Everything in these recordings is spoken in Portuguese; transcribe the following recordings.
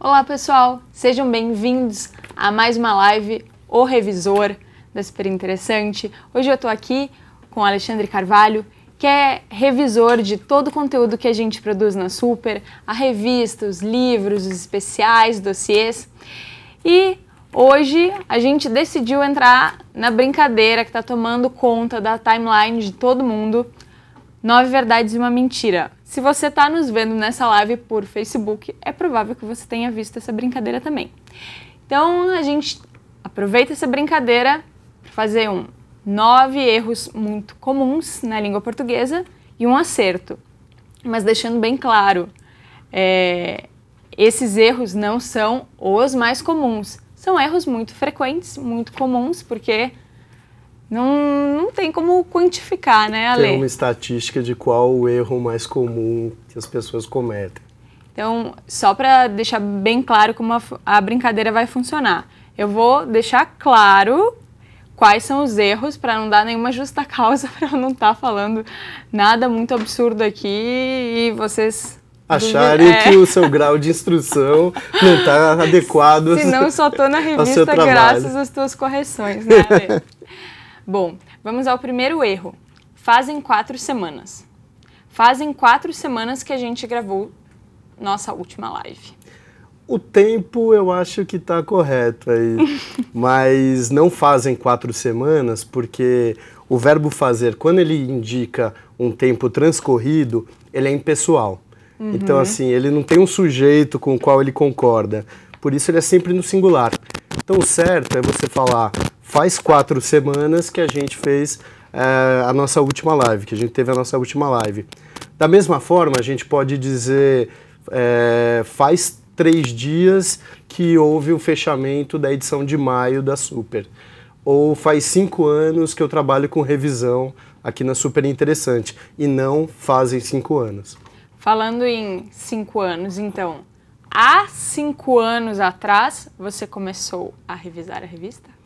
Olá pessoal, sejam bem-vindos a mais uma live O Revisor da Super Interessante. Hoje eu estou aqui com Alexandre Carvalho, que é revisor de todo o conteúdo que a gente produz na Super, a revista, os livros, os especiais, dossiês. E hoje a gente decidiu entrar na brincadeira que está tomando conta da timeline de todo mundo. Nove verdades e uma mentira. Se você está nos vendo nessa live por Facebook, é provável que você tenha visto essa brincadeira também. Então a gente aproveita essa brincadeira para fazer um nove erros muito comuns na língua portuguesa e um acerto. Mas deixando bem claro, é, esses erros não são os mais comuns. São erros muito frequentes, muito comuns, porque não, não tem como quantificar, né, Ale? Tem uma estatística de qual o erro mais comum que as pessoas cometem. Então, só para deixar bem claro como a, a brincadeira vai funcionar, eu vou deixar claro quais são os erros para não dar nenhuma justa causa para eu não estar tá falando nada muito absurdo aqui e vocês acharem é. que o seu grau de instrução não está adequado. Se não, só estou na revista graças às tuas correções, né? Ale? Bom, vamos ao primeiro erro. Fazem quatro semanas. Fazem quatro semanas que a gente gravou nossa última live. O tempo eu acho que está correto aí, mas não fazem quatro semanas, porque o verbo fazer, quando ele indica um tempo transcorrido, ele é impessoal. Uhum. Então, assim, ele não tem um sujeito com o qual ele concorda. Por isso, ele é sempre no singular. Então, o certo é você falar faz quatro semanas que a gente fez é, a nossa última live, que a gente teve a nossa última live. Da mesma forma, a gente pode dizer é, faz três dias que houve o fechamento da edição de maio da Super. Ou faz cinco anos que eu trabalho com revisão aqui na Super Interessante. E não fazem cinco anos. Falando em cinco anos, então, há cinco anos atrás você começou a revisar a revista?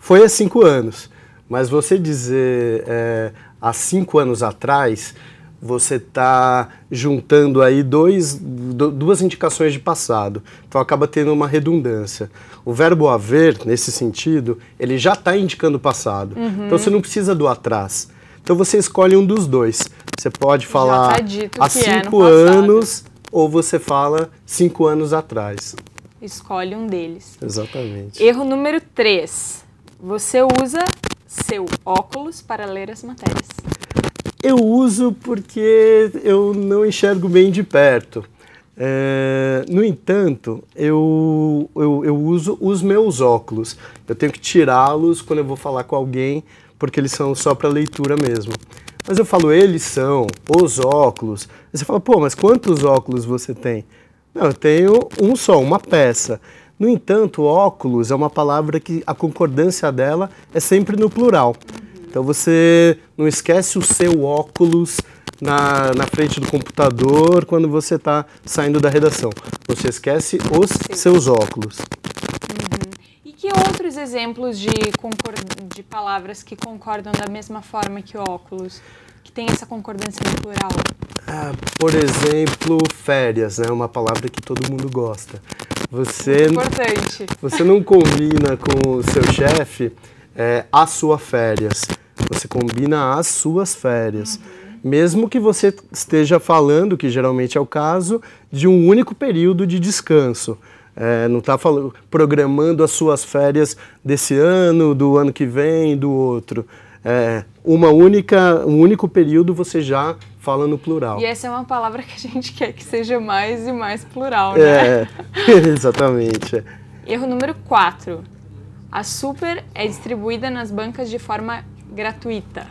foi há cinco anos. Mas você dizer é, há cinco anos atrás, você está juntando aí dois, duas indicações de passado. Então acaba tendo uma redundância. O verbo haver, nesse sentido, ele já está indicando o passado. Uhum. Então você não precisa do atrás. Então você escolhe um dos dois. Você pode falar tá há é cinco é anos ou você fala cinco anos atrás. Escolhe um deles. Exatamente. Erro número três você usa seu óculos para ler as matérias? Eu uso porque eu não enxergo bem de perto. É, no entanto, eu, eu, eu, uso os meus óculos. Eu tenho que tirá-los quando eu vou falar com alguém, porque eles são só para leitura mesmo. Mas eu falo, eles são os óculos. Aí você fala, pô, mas quantos óculos você tem? Não, eu tenho um só, uma peça. No entanto, óculos é uma palavra que a concordância dela é sempre no plural. Então você não esquece o seu óculos na, na frente do computador quando você está saindo da redação. Você esquece os Sim. seus óculos. Uhum. E que outros exemplos de, de palavras que concordam da mesma forma que óculos, que tem essa concordância no plural? Ah, por exemplo, férias, né? É uma palavra que todo mundo gosta. Você, Importante. você não combina com o seu chefe é, suas férias. Você combina as suas férias. Uhum. Mesmo que você esteja falando, que geralmente é o caso, de um único período de descanso. É, não está programando as suas férias desse ano, do ano que vem, do outro é, uma única, um único período você já fala no plural. E essa é uma palavra que a gente quer que seja mais e mais plural, é, né? É, exatamente. Erro número 4. A super é distribuída nas bancas de forma gratuita.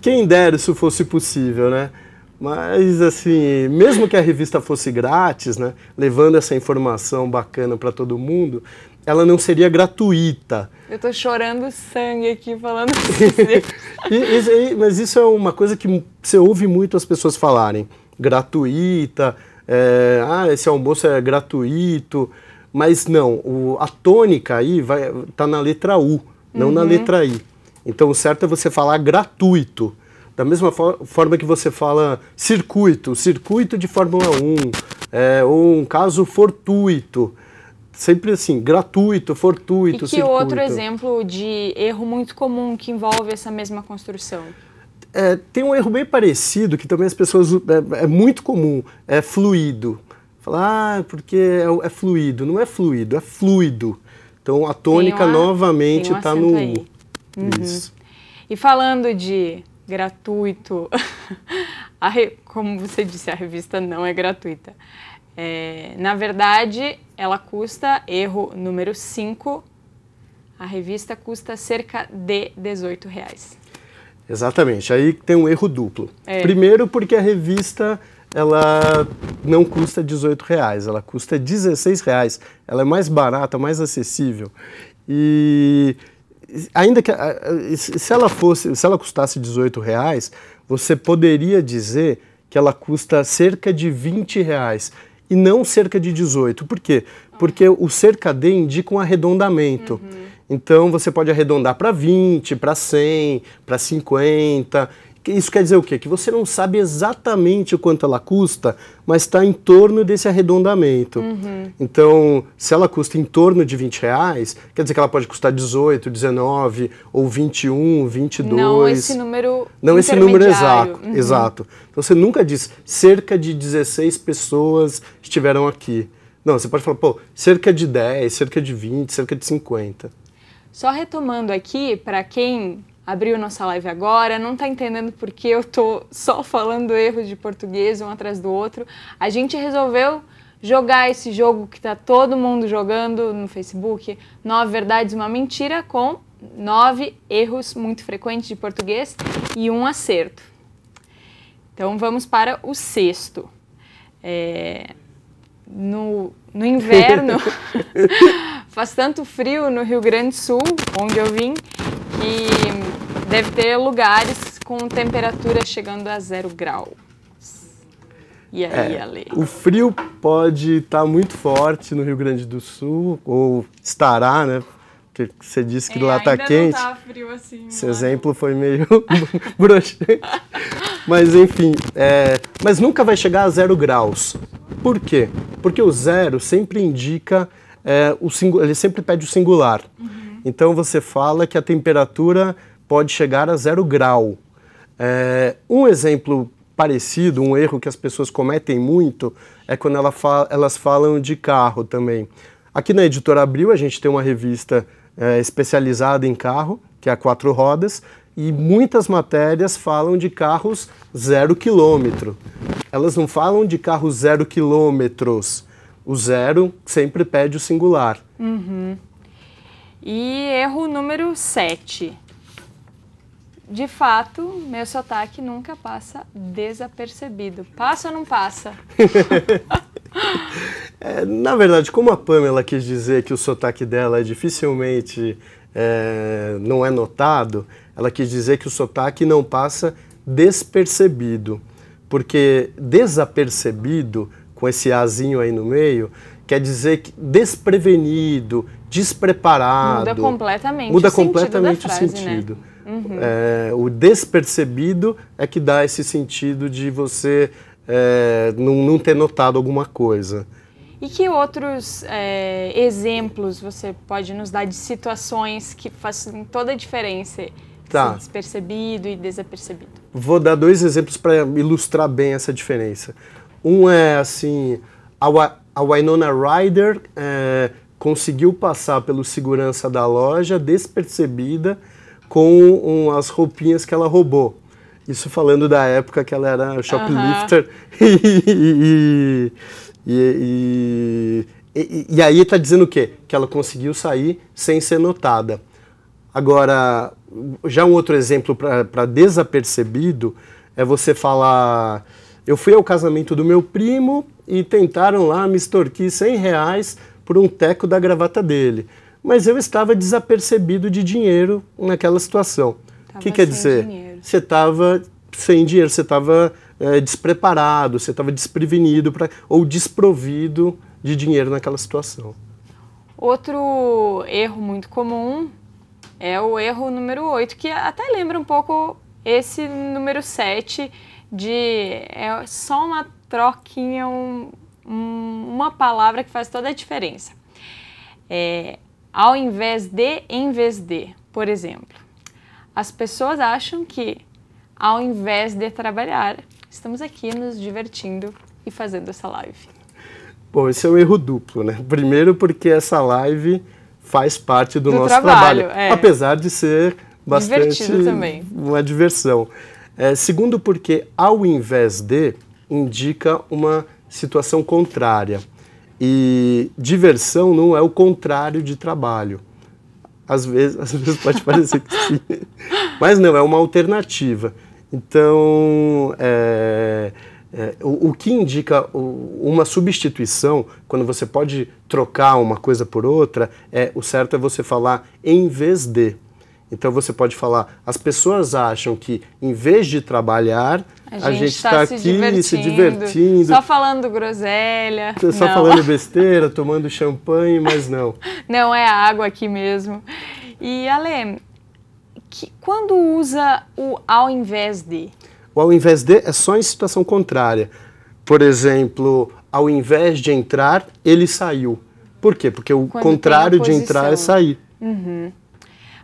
Quem dera isso fosse possível, né? Mas, assim, mesmo que a revista fosse grátis, né, levando essa informação bacana para todo mundo, ela não seria gratuita. Eu tô chorando sangue aqui falando isso. mas isso é uma coisa que você ouve muito as pessoas falarem. Gratuita, é, ah, esse almoço é gratuito. Mas não, o, a tônica aí vai, tá na letra U, não uhum. na letra I. Então o certo é você falar gratuito. Da mesma forma que você fala circuito, circuito de Fórmula 1, é, ou um caso fortuito sempre assim, gratuito, fortuito. E que circuito. outro exemplo de erro muito comum que envolve essa mesma construção? É, tem um erro bem parecido que também as pessoas. É, é muito comum, é fluido. Falar, ah, porque é, é, fluido. Não é fluido, é fluido. Então a tônica uma, novamente está um tá no U. Uhum. Isso. E falando de gratuito, como você disse, a revista não é gratuita. É, na verdade, ela custa, erro número 5, a revista custa cerca de 18 reais. Exatamente, aí tem um erro duplo. É. Primeiro porque a revista ela não custa 18 reais, ela custa 16 reais. Ela é mais barata, mais acessível. E ainda que se ela fosse, se ela custasse 18 reais, você poderia dizer que ela custa cerca de 20 reais e não cerca de 18. Por quê? Porque o cerca D indica um arredondamento. Uhum. Então você pode arredondar para 20, para 100, para 50. Isso quer dizer o quê? Que você não sabe exatamente o quanto ela custa, mas está em torno desse arredondamento. Uhum. Então, se ela custa em torno de 20 reais, quer dizer que ela pode custar 18, 19 ou 21, 22. Não esse número Não esse número exato. Uhum. exato. Então, você nunca diz cerca de 16 pessoas estiveram aqui. Não, você pode falar, pô, cerca de 10, cerca de 20, cerca de 50. Só retomando aqui, para quem abriu nossa live agora, não está entendendo porque eu tô só falando erros de português um atrás do outro. A gente resolveu jogar esse jogo que está todo mundo jogando no Facebook, nove verdades uma mentira com nove erros muito frequentes de português e um acerto. Então vamos para o sexto. É... No, no inverno faz tanto frio no Rio Grande do Sul, onde eu vim, que Deve ter lugares com temperatura chegando a zero grau. E aí, é, Ale? O frio pode estar tá muito forte no Rio Grande do Sul, ou estará, né? Porque você disse que é, lá está tá quente. Tá frio assim, Seu é? exemplo foi meio broxante. Mas enfim, é... mas nunca vai chegar a zero graus. Por quê? Porque o zero sempre indica é, o ele sempre pede o singular. Uhum. Então você fala que a temperatura pode chegar a zero grau. É, um exemplo parecido, um erro que as pessoas cometem muito, é quando ela fa elas falam de carro também. Aqui na Editora Abril a gente tem uma revista é, especializada em carro, que é a Quatro Rodas, e muitas matérias falam de carros zero quilômetro. Elas não falam de carros zero quilômetros. O zero sempre pede o singular. Uhum. E erro número 7 de fato, meu sotaque nunca passa desapercebido. Passa ou não passa? é, na verdade, como a Pamela quis dizer que o sotaque dela é dificilmente é, não é notado, ela quis dizer que o sotaque não passa despercebido. Porque desapercebido, com esse azinho aí no meio, quer dizer que desprevenido, despreparado. Muda completamente muda o completamente né? sentido. Frase, o sentido. Né? Uhum. É, o despercebido é que dá esse sentido de você é, não, não, ter notado alguma coisa. E que outros é, exemplos você pode nos dar de situações que fazem toda a diferença? Tá. Assim, despercebido e desapercebido. Vou dar dois exemplos para ilustrar bem essa diferença. Um é assim, a, a Winona Ryder é, conseguiu passar pelo segurança da loja despercebida com um, as roupinhas que ela roubou. Isso falando da época que ela era shoplifter. e, e, e, e, aí está dizendo o quê? Que ela conseguiu sair sem ser notada. Agora, já um outro exemplo para desapercebido é você falar: eu fui ao casamento do meu primo e tentaram lá me extorquir 100 reais por um teco da gravata dele mas eu estava desapercebido de dinheiro naquela situação. O que quer dizer? Dinheiro. Você estava sem dinheiro, você estava é, eh, despreparado, você estava desprevenido pra, ou desprovido de dinheiro naquela situação. Outro erro muito comum é o erro número 8, que até lembra um pouco esse número 7 de é só uma troquinha, um, um, uma palavra que faz toda a diferença. É, ao invés de, em vez de. Por exemplo, as pessoas acham que ao invés de trabalhar, estamos aqui nos divertindo e fazendo essa live. Bom, esse é um erro duplo, né? Primeiro porque essa live faz parte do, do nosso trabalho, trabalho é. apesar de ser bastante Divertido também. uma diversão. É, segundo porque ao invés de indica uma situação contrária. E diversão não é o contrário de trabalho. Às vezes, às vezes pode parecer que sim, mas não, é uma alternativa. Então, é, é, o, o, que indica uma substituição, quando você pode trocar uma coisa por outra, é o certo é você falar em vez de. Então você pode falar, as pessoas acham que em vez de trabalhar, a gente está tá aqui divertindo, se divertindo. Só falando groselha. Só não. falando besteira, tomando champanhe, mas não. não, é a água aqui mesmo. E Ale, que, quando usa o ao invés de? O ao invés de é só em situação contrária. Por exemplo, ao invés de entrar, ele saiu. Por quê? Porque o quando contrário de entrar é sair. Uhum.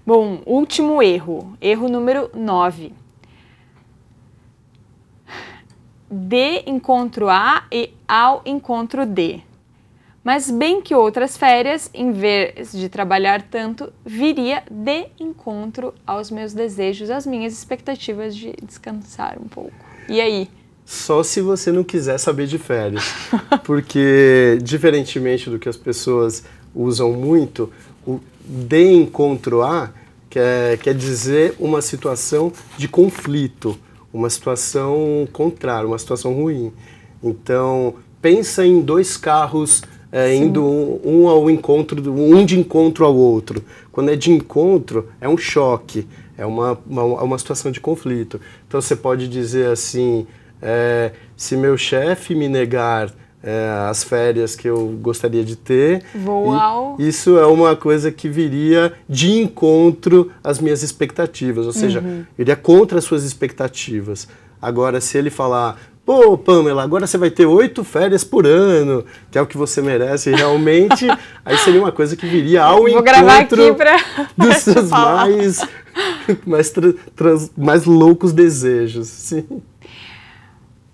Bom, último erro, erro número 9. D encontro A e ao encontro D. Mas bem que outras férias, em vez de trabalhar tanto, viria de encontro aos meus desejos, às minhas expectativas de descansar um pouco. E aí? Só se você não quiser saber de férias. Porque, diferentemente do que as pessoas usam muito, o de encontro a quer, é, quer é dizer uma situação de conflito, uma situação contrária, uma situação ruim. Então, pensa em dois carros é, indo um, um, ao encontro, um de encontro ao outro. Quando é de encontro, é um choque, é uma, uma, uma situação de conflito. Então, você pode dizer assim, é, se meu chefe me negar é, as férias que eu gostaria de ter. Vou ao... Isso é uma coisa que viria de encontro às minhas expectativas, ou seja, uhum. iria contra as suas expectativas. Agora, se ele falar, pô, Pamela, agora você vai ter oito férias por ano, que é o que você merece realmente, aí seria uma coisa que viria ao Vou encontro pra... dos seus mais, mais, trans, mais loucos desejos. Sim.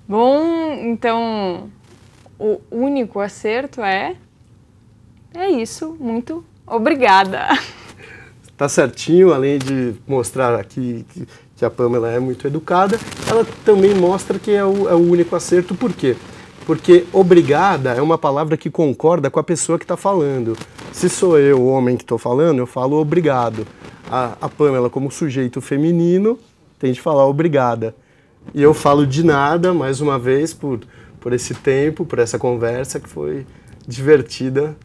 Bom, então o único acerto é. É isso, muito obrigada. Tá certinho, além de mostrar aqui que, que a Pamela é muito educada, ela também mostra que é o, é o único acerto, por quê? Porque obrigada é uma palavra que concorda com a pessoa que está falando. Se sou eu, o homem que estou falando, eu falo obrigado. A, a Pamela, como sujeito feminino, tem de falar obrigada. E eu falo de nada, mais uma vez, por por esse tempo, por essa conversa que foi divertida.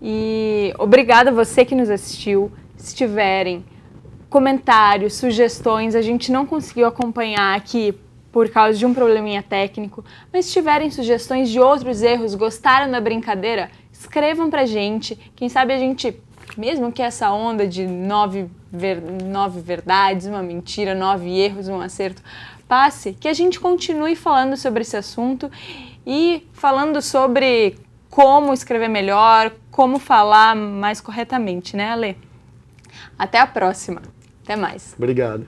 E obrigada você que nos assistiu. Se tiverem comentários, sugestões, a gente não conseguiu acompanhar aqui por causa de um probleminha técnico, mas se tiverem sugestões de outros erros, gostaram da brincadeira, escrevam pra gente. Quem sabe a gente, mesmo que essa onda de nove, ver, nove verdades, uma mentira, nove erros, um acerto, passe que a gente continue falando sobre esse assunto e falando sobre como escrever melhor, como falar mais corretamente, né, Ale? Até a próxima. Até mais. Obrigado.